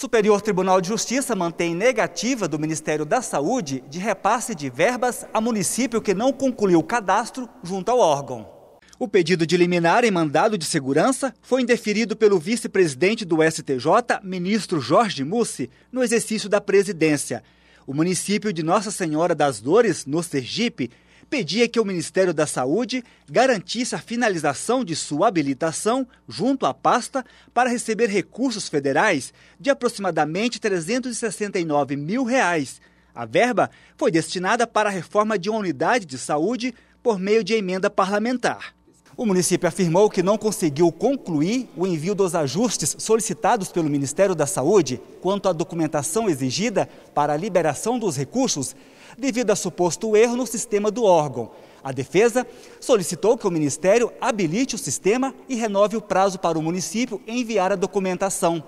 Superior Tribunal de Justiça mantém negativa do Ministério da Saúde de repasse de verbas a município que não concluiu o cadastro junto ao órgão. O pedido de liminar em mandado de segurança foi indeferido pelo vice-presidente do STJ, ministro Jorge Mussi, no exercício da presidência. O município de Nossa Senhora das Dores, no Sergipe, pedia que o Ministério da Saúde garantisse a finalização de sua habilitação junto à pasta para receber recursos federais de aproximadamente 369 mil reais. A verba foi destinada para a reforma de uma unidade de saúde por meio de emenda parlamentar. O município afirmou que não conseguiu concluir o envio dos ajustes solicitados pelo Ministério da Saúde quanto à documentação exigida para a liberação dos recursos, devido a suposto erro no sistema do órgão. A defesa solicitou que o Ministério habilite o sistema e renove o prazo para o município enviar a documentação.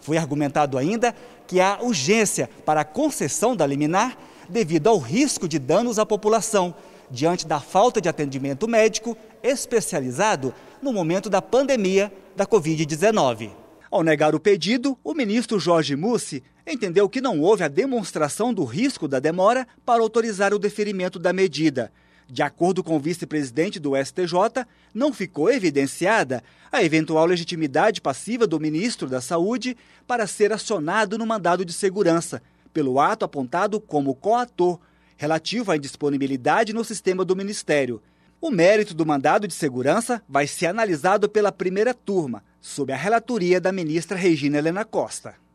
Foi argumentado ainda que há urgência para a concessão da liminar devido ao risco de danos à população, diante da falta de atendimento médico especializado no momento da pandemia da Covid-19. Ao negar o pedido, o ministro Jorge Mussi entendeu que não houve a demonstração do risco da demora para autorizar o deferimento da medida. De acordo com o vice-presidente do STJ, não ficou evidenciada a eventual legitimidade passiva do ministro da Saúde para ser acionado no mandado de segurança, pelo ato apontado como coator, relativo à indisponibilidade no sistema do Ministério. O mérito do mandado de segurança vai ser analisado pela primeira turma, sob a relatoria da ministra Regina Helena Costa.